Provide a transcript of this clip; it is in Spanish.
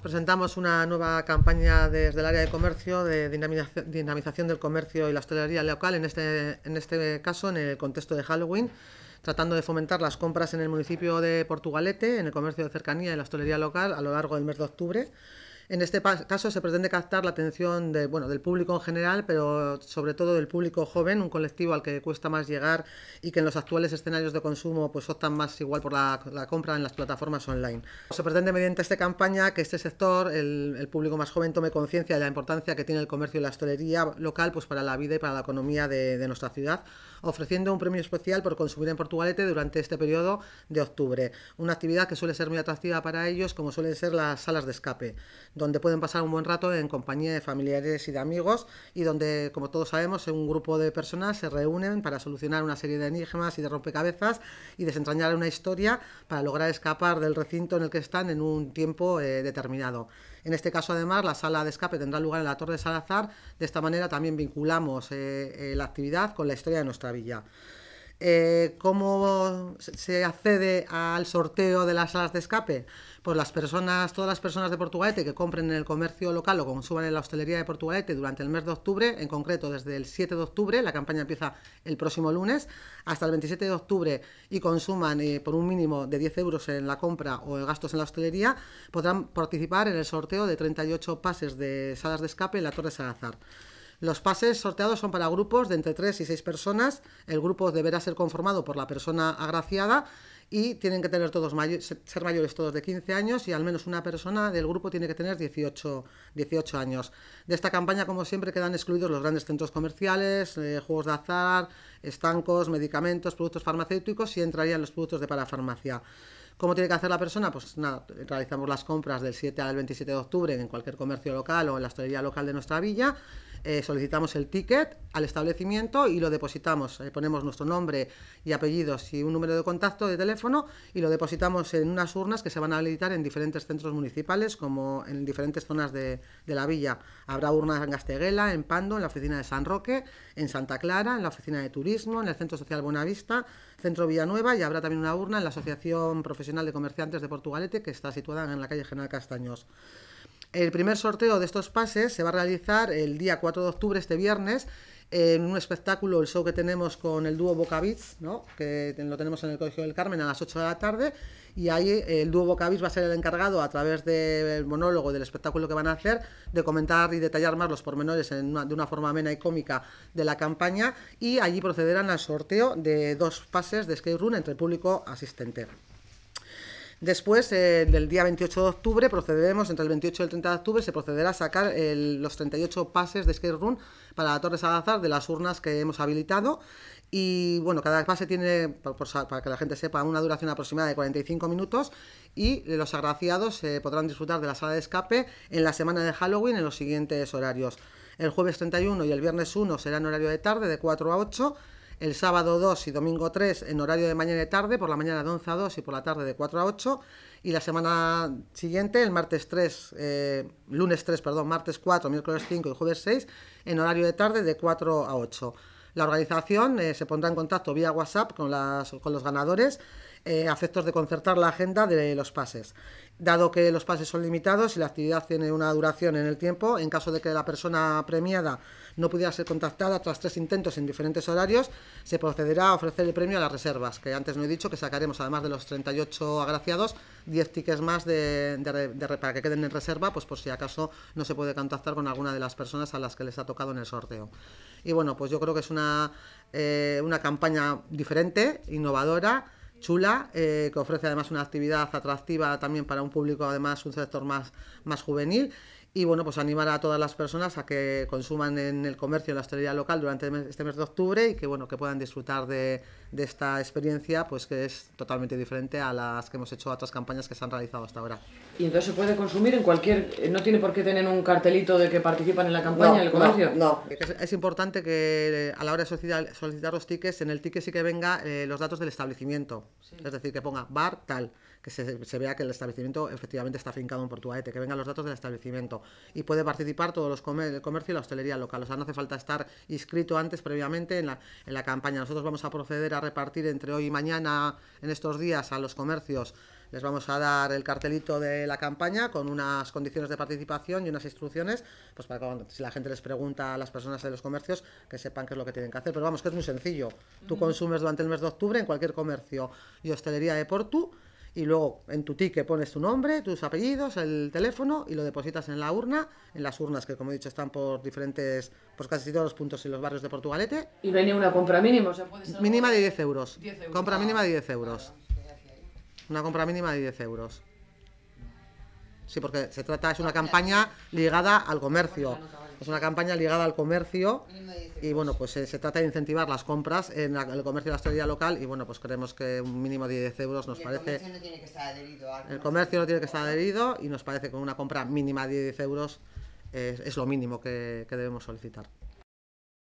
Presentamos una nueva campaña desde el área de comercio de dinamización del comercio y la hostelería local, en este, en este caso en el contexto de Halloween, tratando de fomentar las compras en el municipio de Portugalete, en el comercio de cercanía y la hostelería local a lo largo del mes de octubre. En este caso se pretende captar la atención del público en general, pero sobre todo del público joven, un colectivo al que cuesta más llegar y que en los actuales escenarios de consumo pues optan más igual por la, compra en las plataformas online. Se pretende mediante esta campaña que este sector, el, público más joven, tome conciencia de la importancia que tiene el comercio y la hostelería local pues para la vida y para la economía de, de nuestra ciudad, ofreciendo un premio especial por consumir en Portugalete durante este periodo de octubre. Una actividad que suele ser muy atractiva para ellos, como suelen ser las salas de escape donde pueden pasar un buen rato en compañía de familiares y de amigos y donde, como todos sabemos, un grupo de personas se reúnen para solucionar una serie de enigmas y de rompecabezas y desentrañar una historia para lograr escapar del recinto en el que están en un tiempo eh, determinado. En este caso, además, la sala de escape tendrá lugar en la Torre de Salazar. De esta manera también vinculamos eh, eh, la actividad con la historia de nuestra villa. Eh, ¿Cómo se accede al sorteo de las salas de escape? Pues las personas, todas las personas de Portugalete que compren en el comercio local o consuman en la hostelería de Portugalete durante el mes de octubre, en concreto desde el 7 de octubre, la campaña empieza el próximo lunes, hasta el 27 de octubre y consuman eh, por un mínimo de 10 euros en la compra o gastos en la hostelería, podrán participar en el sorteo de 38 pases de salas de escape en la Torre Salazar. Los pases sorteados son para grupos de entre 3 y 6 personas. El grupo deberá ser conformado por la persona agraciada y tienen que tener todos ser mayores todos de 15 años y al menos una persona del grupo tiene que tener 18, 18 años. De esta campaña, como siempre, quedan excluidos los grandes centros comerciales, eh, juegos de azar, estancos, medicamentos, productos farmacéuticos y entrarían los productos de parafarmacia. ¿Cómo tiene que hacer la persona? Pues nada, realizamos las compras del 7 al 27 de octubre en cualquier comercio local o en la hostelería local de nuestra villa eh, solicitamos el ticket al establecimiento y lo depositamos. Eh, ponemos nuestro nombre y apellidos y un número de contacto de teléfono y lo depositamos en unas urnas que se van a habilitar en diferentes centros municipales, como en diferentes zonas de, de la villa. Habrá urnas en Gasteguela, en Pando, en la oficina de San Roque, en Santa Clara, en la oficina de turismo, en el Centro Social Buenavista, Centro Villanueva y habrá también una urna en la Asociación Profesional de Comerciantes de Portugalete que está situada en la calle General Castaños. El primer sorteo de estos pases se va a realizar el día 4 de octubre, este viernes, en un espectáculo, el show que tenemos con el dúo Boca que lo tenemos en el Colegio del Carmen a las 8 de la tarde, y ahí eh, el dúo Boca va a ser el encargado, a través del monólogo del espectáculo que van a hacer, de comentar y detallar más los pormenores de una forma amena y cómica de la campaña, y allí procederán al sorteo de dos pases de skate run entre el público asistente. Después, eh, del día 28 de octubre, procederemos, entre el 28 y el 30 de octubre, se procederá a sacar los 38 pases de Skate run para la Torre Salazar de las urnas que hemos habilitado. Y bueno, cada pase tiene, para que la gente sepa, una duración aproximada de 45 minutos y los agraciados eh, podrán disfrutar de la sala de escape en la semana de Halloween en los siguientes horarios. El jueves 31 y el viernes 1 serán horario de tarde de 4 a 8 el sábado 2 y domingo 3 en horario de mañana y tarde, por la mañana de 11 a 2 y por la tarde de 4 a 8, y la semana siguiente, el martes 3, eh, lunes 3, perdón, martes 4, miércoles 5 y jueves 6, en horario de tarde de 4 a 8. La organización eh, se pondrá en contacto vía WhatsApp con, con los ganadores eh, de concertar la agenda de los pases. Dado que los pases son limitados y la actividad tiene una duración en el tiempo, en caso de que la persona premiada no pudiera ser contactada tras tres intentos en diferentes horarios, se procederá a ofrecer el premio a las reservas, que antes no he dicho que sacaremos, además de los 38 agraciados, 10 tickets más de, para que queden en reserva, pues por si acaso no se puede contactar con alguna de las personas a las que les ha tocado en el sorteo. Y bueno, pues yo creo que es una, eh, una campaña diferente, innovadora, chula, eh, que ofrece además una actividad atractiva también para un público, además un sector más, más juvenil y bueno, pues animar a todas las personas a que consuman en el comercio, en la hostelería local durante este mes de octubre y que bueno, que puedan disfrutar de, esta experiencia, pues que es totalmente diferente a las que hemos hecho otras campañas que se han realizado hasta ahora. Y entonces se puede consumir en cualquier, eh, no tiene por qué tener un cartelito de que participan en la campaña, en el comercio. No, Es, importante que eh, a la hora de solicitar, los tickets, en el ticket sí que venga eh, los datos del establecimiento. Es decir, que ponga bar tal, que se, vea que el establecimiento efectivamente está fincado en Portugalete, que vengan los datos del establecimiento y puede participar todos los el comercio y la hostelería local. O sea, no hace falta estar inscrito antes previamente en la, campaña. Nosotros vamos a proceder a repartir entre hoy y mañana, en estos días, a los comercios les vamos a dar el cartelito de la campaña con unas condiciones de participación y unas instrucciones, pues para que si la gente les pregunta a las personas de los comercios, que sepan qué es lo que tienen que hacer. Pero vamos, que es muy sencillo. Tú consumes durante el mes de octubre en cualquier comercio y hostelería de Portu y luego en tu ticket pones tu nombre, tus apellidos, el teléfono y lo depositas en la urna, en las urnas que como he dicho están por diferentes, por casi todos los puntos en los barrios de Portugalete. Y venía una compra mínima, puede Mínima de 10 euros. 10 euros. Compra ah. mínima de 10 euros. Una compra mínima de 10 euros. Sí, porque se trata, es una campaña ligada al comercio. Es una campaña ligada al comercio y bueno, pues eh, se trata de incentivar las compras en el comercio de la hostelería local y bueno, pues creemos que un mínimo de 10 euros nos parece... El comercio no tiene que estar adherido. el comercio no tiene que estar adherido y nos parece que una compra mínima de 10 euros eh, es lo mínimo que debemos solicitar.